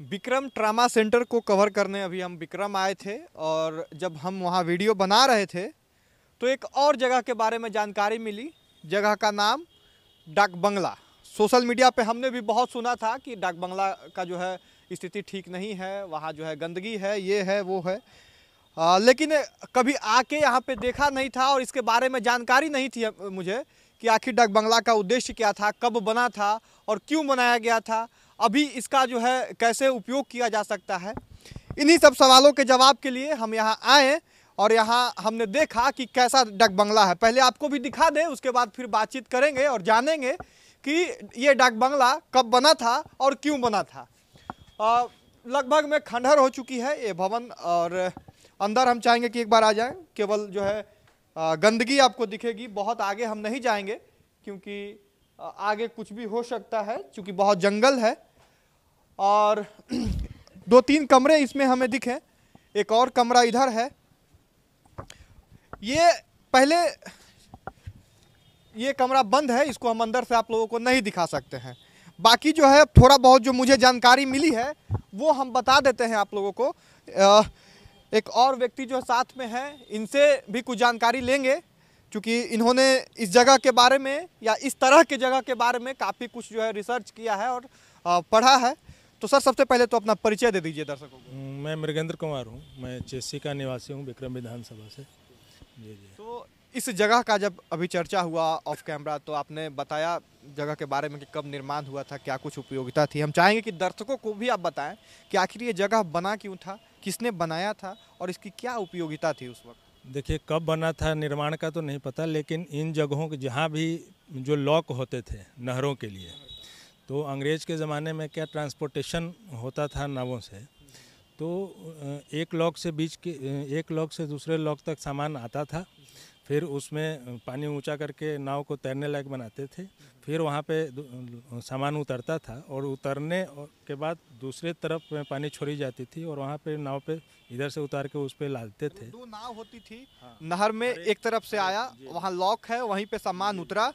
Vikram trauma centre को cover करने अभी हम विक्रम आए थे और जब हम वहाँ वीडियो बना रहे थे तो एक और जगह के बारे में जानकारी मिली जगह का नाम डाक बंगला सोशल मीडिया पे हमने भी बहुत सुना था कि डाक बंगला का जो है स्थिति ठीक नहीं है वहाँ जो है गंदगी है ये है वो है आ, लेकिन कभी आके यहाँ पे देखा नहीं था और इसके बारे में जानकारी नहीं थी मुझे कि आखिर डाक बंगला का उद्देश्य क्या था कब बना था और क्यों बनाया गया था अभी इसका जो है कैसे उपयोग किया जा सकता है इन्हीं सब सवालों के जवाब के लिए हम यहाँ आए और यहाँ हमने देखा कि कैसा डाक बंगला है पहले आपको भी दिखा दें उसके बाद फिर बातचीत करेंगे और जानेंगे कि ये डाक बंगला कब बना था और क्यों बना था लगभग में खंडहर हो चुकी है ये भवन और अंदर हम चाहेंगे कि एक बार आ जाएं केवल जो है गंदगी आपको दिखेगी बहुत आगे हम नहीं जाएंगे क्योंकि आगे कुछ भी हो सकता है क्योंकि बहुत जंगल है और दो तीन कमरे इसमें हमें दिखे एक और कमरा इधर है ये पहले ये कमरा बंद है इसको हम अंदर से आप लोगों को नहीं दिखा सकते हैं बाकी जो है थोड़ा बहुत जो मुझे जानकारी मिली है वो हम बता देते हैं आप लोगों को एक और व्यक्ति जो साथ में है इनसे भी कुछ जानकारी लेंगे क्योंकि इन्होंने इस जगह के बारे में या इस तरह के जगह के बारे में काफ़ी कुछ जो है रिसर्च किया है और पढ़ा है तो सर सबसे पहले तो अपना परिचय दे दीजिए दर्शकों को हम्म, मैं मृगेंद्र कुमार हूँ मैं चेसी का निवासी हूँ विक्रम विधानसभा से जी जी तो इस जगह का जब अभी चर्चा हुआ ऑफ कैमरा तो आपने बताया जगह के बारे में कि कब निर्माण हुआ था क्या कुछ उपयोगिता थी हम चाहेंगे कि दर्शकों को भी आप बताएं कि आखिर ये जगह बना क्यों था किसने बनाया था और इसकी क्या उपयोगिता थी उस वक्त देखिए कब बना था निर्माण का तो नहीं पता लेकिन इन जगहों के जहाँ भी जो लॉक होते थे नहरों के लिए तो अंग्रेज के ज़माने में क्या ट्रांसपोर्टेशन होता था नावों से तो एक लॉक से बीच के एक लॉक से दूसरे लॉक तक सामान आता था फिर उसमें पानी ऊंचा करके नाव को तैरने लायक बनाते थे फिर वहाँ पे सामान उतरता था और उतरने के बाद दूसरे तरफ में पानी छोड़ी जाती थी और वहाँ पे नाव पे इधर से उतार के उस पर लादते थे दो नाव होती थी हाँ। नहर में एक तरफ से आया वहाँ लॉक है वहीं पे सामान उतरा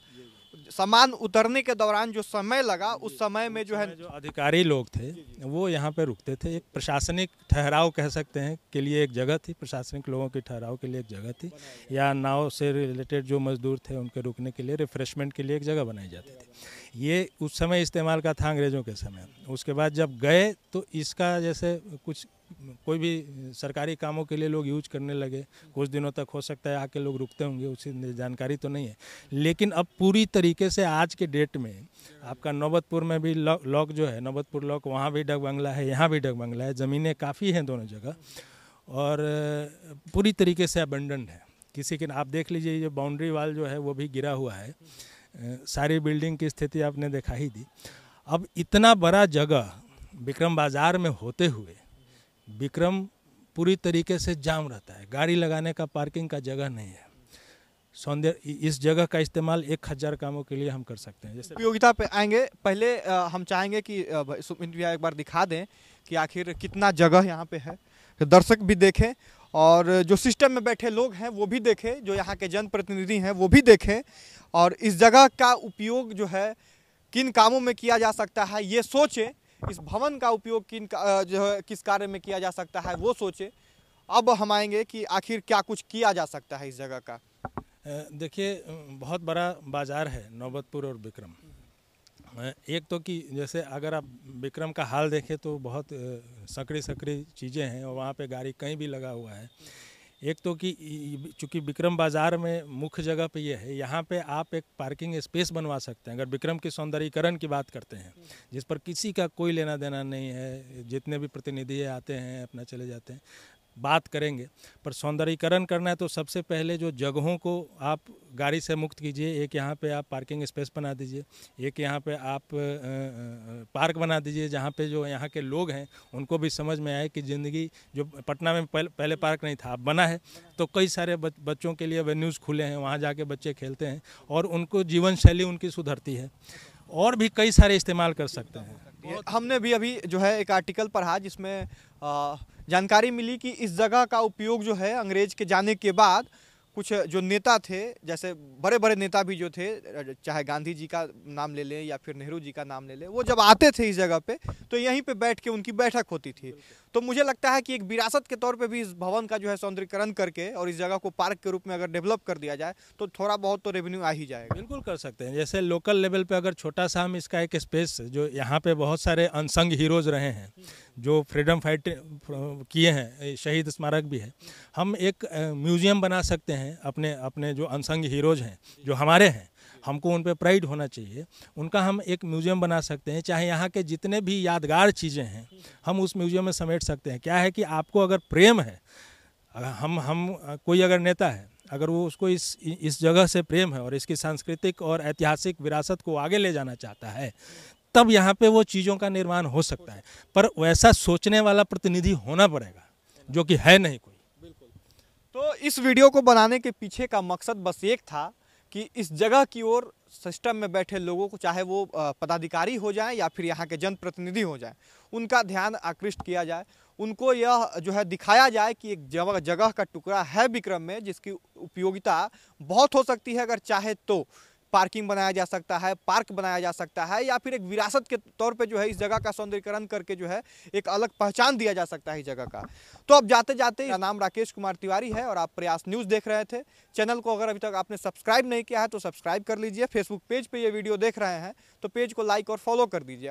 सामान उतरने के दौरान जो समय लगा उस समय में जो है जो अधिकारी लोग थे वो यहाँ पे रुकते थे एक प्रशासनिक ठहराव कह सकते हैं के लिए एक जगह थी प्रशासनिक लोगों के ठहराव के लिए एक जगह थी या नाव से रिलेटेड जो मजदूर थे उनके रुकने के लिए रिफ्रेशमेंट के लिए एक जगह बनाई जाती थी ये उस समय इस्तेमाल का था अंग्रेज़ों के समय उसके बाद जब गए तो इसका जैसे कुछ कोई भी सरकारी कामों के लिए लोग यूज करने लगे कुछ दिनों तक हो सकता है आके लोग रुकते होंगे उसी जानकारी तो नहीं है लेकिन अब पूरी तरीके से आज के डेट में आपका नौबतपुर में भी लॉक जो है नौबतपुर लॉक वहाँ भी डग बंगला है यहाँ भी डग बंगला है ज़मीनें काफ़ी हैं दोनों जगह और पूरी तरीके से अबंडन है किसी के आप देख लीजिए ये बाउंड्री वाल जो है वो भी गिरा हुआ है सारी बिल्डिंग की स्थिति आपने दिखाई दी अब इतना बड़ा जगह विक्रम बाज़ार में होते हुए विक्रम पूरी तरीके से जाम रहता है गाड़ी लगाने का पार्किंग का जगह नहीं है सौंदर्य इस जगह का इस्तेमाल एक हज़ार कामों के लिए हम कर सकते हैं जैसे उपयोगिता पे आएंगे पहले हम चाहेंगे कि सुमित भैया एक बार दिखा दें कि आखिर कितना जगह यहाँ पे है तो दर्शक भी देखें और जो सिस्टम में बैठे लोग हैं वो भी देखें जो यहाँ के जनप्रतिनिधि हैं वो भी देखें और इस जगह का उपयोग जो है किन कामों में किया जा सकता है ये सोचें इस भवन का उपयोग किन जो है किस कार्य में किया जा सकता है वो सोचे अब हम आएंगे कि आखिर क्या कुछ किया जा सकता है इस जगह का देखिए बहुत बड़ा बाज़ार है नौबतपुर और विक्रम एक तो कि जैसे अगर आप विक्रम का हाल देखें तो बहुत सकड़ी सकड़ी चीज़ें हैं और वहाँ पे गाड़ी कहीं भी लगा हुआ है एक तो कि चूंकि विक्रम बाज़ार में मुख्य जगह पे ये है यहाँ पे आप एक पार्किंग स्पेस बनवा सकते हैं अगर विक्रम के सौंदर्यीकरण की बात करते हैं जिस पर किसी का कोई लेना देना नहीं है जितने भी प्रतिनिधि आते हैं अपना चले जाते हैं बात करेंगे पर सौंदर्यीकरण करना है तो सबसे पहले जो जगहों को आप गाड़ी से मुक्त कीजिए एक यहाँ पे आप पार्किंग स्पेस बना दीजिए एक यहाँ पे आप पार्क बना दीजिए जहाँ पे जो यहाँ के लोग हैं उनको भी समझ में आए कि ज़िंदगी जो पटना में पहले पार्क नहीं था अब बना है तो कई सारे बच्चों के लिए वेन्यूज़ खुले हैं वहाँ जाके बच्चे खेलते हैं और उनको जीवन शैली उनकी सुधरती है और भी कई सारे इस्तेमाल कर सकते हैं तो हमने भी अभी जो है एक आर्टिकल पढ़ा जिसमें जानकारी मिली कि इस जगह का उपयोग जो है अंग्रेज के जाने के बाद कुछ जो नेता थे जैसे बड़े बड़े नेता भी जो थे चाहे गांधी जी का नाम ले लें या फिर नेहरू जी का नाम ले लें वो जब आते थे इस जगह पे तो यहीं पे बैठ के उनकी बैठक होती थी तो मुझे लगता है कि एक विरासत के तौर पे भी इस भवन का जो है सौंदर्यकरण करके और इस जगह को पार्क के रूप में अगर डेवलप कर दिया जाए तो थोड़ा बहुत तो रेवेन्यू आ ही जाएगा बिल्कुल कर सकते हैं जैसे लोकल लेवल पे अगर छोटा सा हम इसका एक स्पेस जो यहाँ पे बहुत सारे अनसंग हीरोज रहे हैं जो फ्रीडम फाइट किए हैं शहीद स्मारक भी है हम एक म्यूजियम बना सकते हैं अपने अपने जो अनसंग हीरोज हैं जो हमारे हैं हमको उन पर प्राइड होना चाहिए उनका हम एक म्यूजियम बना सकते हैं चाहे यहाँ के जितने भी यादगार चीज़ें हैं हम उस म्यूजियम में समेट सकते हैं क्या है कि आपको अगर प्रेम है हम हम कोई अगर नेता है अगर वो उसको इस इस जगह से प्रेम है और इसकी सांस्कृतिक और ऐतिहासिक विरासत को आगे ले जाना चाहता है तब यहाँ पे वो चीज़ों का निर्माण हो सकता है पर वैसा सोचने वाला प्रतिनिधि होना पड़ेगा जो कि है नहीं कोई बिल्कुल तो इस वीडियो को बनाने के पीछे का मकसद बस एक था कि इस जगह की ओर सिस्टम में बैठे लोगों को चाहे वो पदाधिकारी हो जाए या फिर यहाँ के जनप्रतिनिधि हो जाए उनका ध्यान आकृष्ट किया जाए उनको यह जो है दिखाया जाए कि एक जगह जगह का टुकड़ा है विक्रम में जिसकी उपयोगिता बहुत हो सकती है अगर चाहे तो पार्किंग बनाया जा सकता है पार्क बनाया जा सकता है या फिर एक विरासत के तौर पे जो है इस जगह का सौंदर्यकरण करके जो है एक अलग पहचान दिया जा सकता है इस जगह का तो अब जाते जाते मेरा नाम राकेश कुमार तिवारी है और आप प्रयास न्यूज़ देख रहे थे चैनल को अगर अभी तक आपने सब्सक्राइब नहीं किया है तो सब्सक्राइब कर लीजिए फेसबुक पेज पर पे ये वीडियो देख रहे हैं तो पेज को लाइक और फॉलो कर दीजिए